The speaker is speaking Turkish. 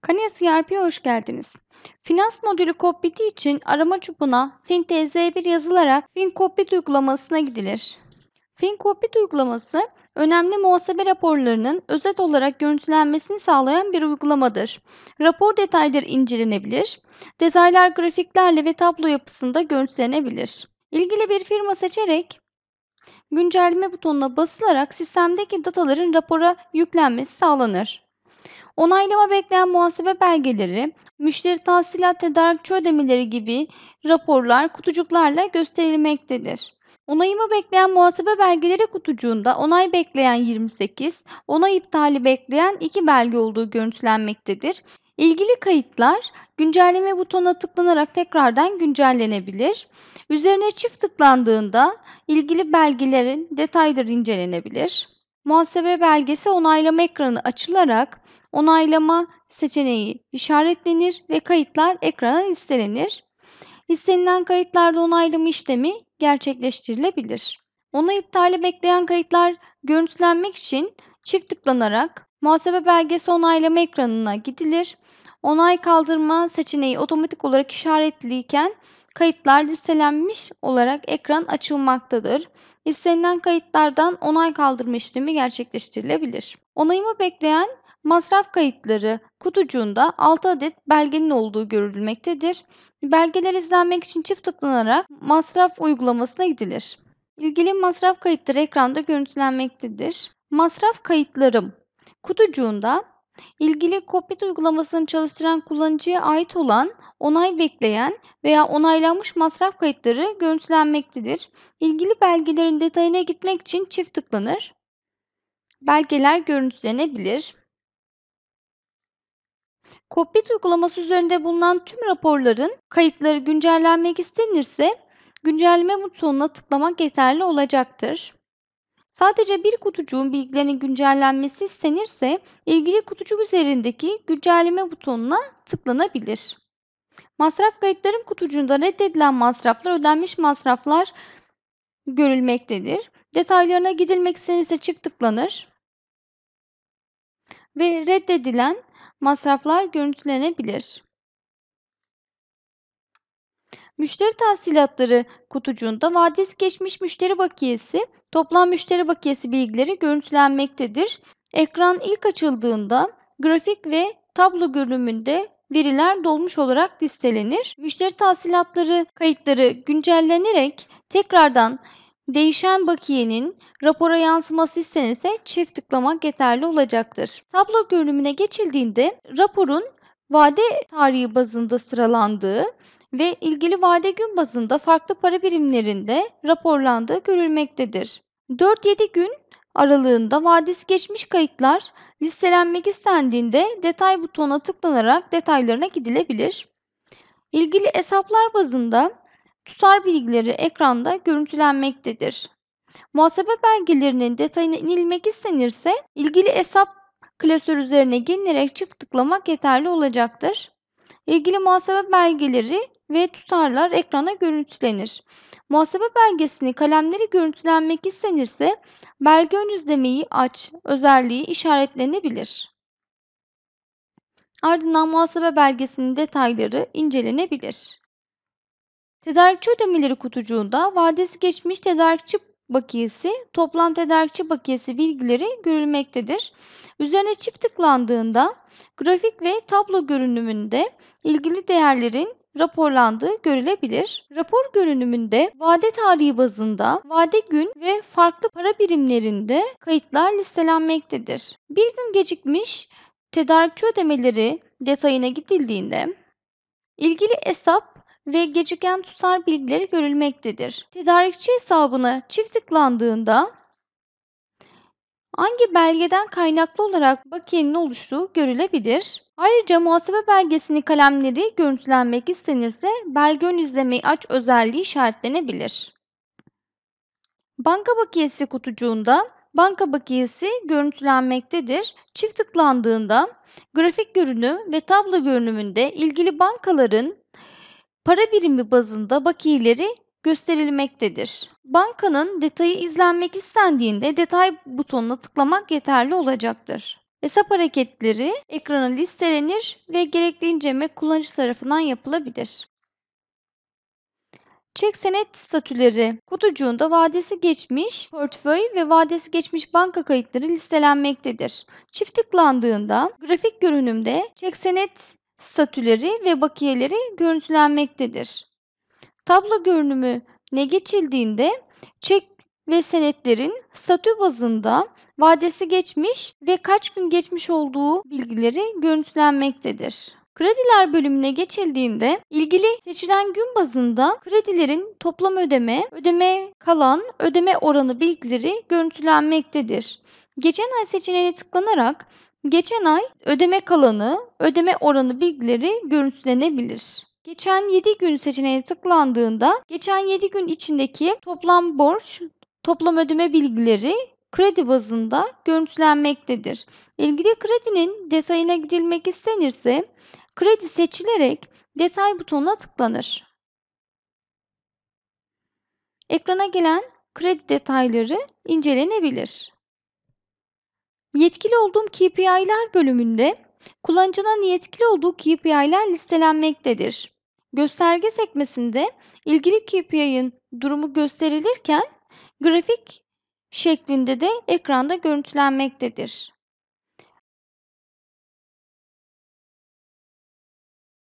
Kania CRP'ye hoş geldiniz. Finans modülü Cockpit'i için arama çubuğuna FinTZ1 yazılarak FinCockpit uygulamasına gidilir. FinCockpit uygulaması önemli muhasebe raporlarının özet olarak görüntülenmesini sağlayan bir uygulamadır. Rapor detayları incelenebilir, detaylar grafiklerle ve tablo yapısında görüntülenebilir. İlgili bir firma seçerek güncelleme butonuna basılarak sistemdeki dataların rapora yüklenmesi sağlanır. Onaylama bekleyen muhasebe belgeleri, müşteri tahsilat tedarikçi ödemeleri gibi raporlar kutucuklarla gösterilmektedir. Onayımı bekleyen muhasebe belgeleri kutucuğunda onay bekleyen 28, onay iptali bekleyen 2 belge olduğu görüntülenmektedir. İlgili kayıtlar güncelleme butonuna tıklanarak tekrardan güncellenebilir. Üzerine çift tıklandığında ilgili belgelerin detayları incelenebilir. Muhasebe belgesi onaylama ekranı açılarak onaylama seçeneği işaretlenir ve kayıtlar ekrana listelenir. İstenilen kayıtlarda onaylama işlemi gerçekleştirilebilir. Onay iptali bekleyen kayıtlar görüntülenmek için çift tıklanarak muhasebe belgesi onaylama ekranına gidilir. Onay kaldırma seçeneği otomatik olarak işaretliyken kayıtlar listelenmiş olarak ekran açılmaktadır. İstenilen kayıtlardan onay kaldırma işlemi gerçekleştirilebilir. Onayımı bekleyen Masraf kayıtları kutucuğunda 6 adet belgenin olduğu görülmektedir. Belgeler izlenmek için çift tıklanarak masraf uygulamasına gidilir. İlgili masraf kayıtları ekranda görüntülenmektedir. Masraf kayıtlarım kutucuğunda ilgili Kopit uygulamasını çalıştıran kullanıcıya ait olan onay bekleyen veya onaylanmış masraf kayıtları görüntülenmektedir. İlgili belgelerin detayına gitmek için çift tıklanır. Belgeler görüntülenebilir. Cockpit uygulaması üzerinde bulunan tüm raporların kayıtları güncellenmek istenirse güncelleme butonuna tıklamak yeterli olacaktır. Sadece bir kutucuğun bilgilerinin güncellenmesi istenirse ilgili kutucuk üzerindeki güncelleme butonuna tıklanabilir. Masraf kayıtların kutucuğunda reddedilen masraflar ödenmiş masraflar görülmektedir. Detaylarına gidilmek istenirse çift tıklanır ve reddedilen masraflar görüntülenebilir. Müşteri tahsilatları kutucuğunda vadesi geçmiş müşteri bakiyesi, toplam müşteri bakiyesi bilgileri görüntülenmektedir. Ekran ilk açıldığında grafik ve tablo görünümünde veriler dolmuş olarak listelenir. Müşteri tahsilatları kayıtları güncellenerek tekrardan Değişen bakiyenin rapora yansıması istenirse çift tıklamak yeterli olacaktır. Tablo görünümüne geçildiğinde raporun vade tarihi bazında sıralandığı ve ilgili vade gün bazında farklı para birimlerinde raporlandığı görülmektedir. 4-7 gün aralığında vadesi geçmiş kayıtlar listelenmek istendiğinde detay butonuna tıklanarak detaylarına gidilebilir. İlgili hesaplar bazında tutar bilgileri ekranda görüntülenmektedir. Muhasebe belgelerinin detayına inilmek istenirse ilgili hesap klasör üzerine gelinirek çift tıklamak yeterli olacaktır. İlgili muhasebe belgeleri ve tutarlar ekrana görüntülenir. Muhasebe belgesini kalemleri görüntülenmek istenirse belge ön izlemeyi aç özelliği işaretlenebilir. Ardından muhasebe belgesinin detayları incelenebilir. Tedarikçi ödemeleri kutucuğunda vadesi geçmiş tedarikçi bakiyesi, toplam tedarikçi bakiyesi bilgileri görülmektedir. Üzerine çift tıklandığında grafik ve tablo görünümünde ilgili değerlerin raporlandığı görülebilir. Rapor görünümünde vade tarihi bazında vade gün ve farklı para birimlerinde kayıtlar listelenmektedir. Bir gün gecikmiş tedarikçi ödemeleri detayına gidildiğinde ilgili hesap ve geciken tutar bilgileri görülmektedir. Tedarikçi hesabına çift tıklandığında hangi belgeden kaynaklı olarak bakiyenin oluştuğu görülebilir. Ayrıca muhasebe belgesini kalemleri görüntülenmek istenirse belge ön izlemeyi aç özelliği işaretlenebilir. Banka bakiyesi kutucuğunda banka bakiyesi görüntülenmektedir. Çift tıklandığında grafik görünüm ve tablo görünümünde ilgili bankaların para birimi bazında bakiyeleri gösterilmektedir. Bankanın detayı izlenmek istendiğinde detay butonuna tıklamak yeterli olacaktır. Hesap hareketleri ekrana listelenir ve gerekli inceleme kullanıcı tarafından yapılabilir. Çek senet statüleri kutucuğunda vadesi geçmiş portföy ve vadesi geçmiş banka kayıtları listelenmektedir. Çift tıklandığında grafik görünümde çek senet statüleri ve bakiyeleri görüntülenmektedir. Tablo görünümü ne geçildiğinde çek ve senetlerin statü bazında vadesi geçmiş ve kaç gün geçmiş olduğu bilgileri görüntülenmektedir. Krediler bölümüne geçildiğinde ilgili seçilen gün bazında kredilerin toplam ödeme, ödeme kalan, ödeme oranı bilgileri görüntülenmektedir. Geçen ay seçeneğine tıklanarak Geçen ay ödeme kalanı, ödeme oranı bilgileri görüntülenebilir. Geçen 7 gün seçeneğine tıklandığında geçen 7 gün içindeki toplam borç, toplam ödeme bilgileri kredi bazında görüntülenmektedir. İlgili kredinin detayına gidilmek istenirse kredi seçilerek detay butonuna tıklanır. Ekrana gelen kredi detayları incelenebilir. Yetkili olduğum KPI'ler bölümünde kullanıcının yetkili olduğu KPI'ler listelenmektedir. Gösterge sekmesinde ilgili KPI'nin durumu gösterilirken grafik şeklinde de ekranda görüntülenmektedir.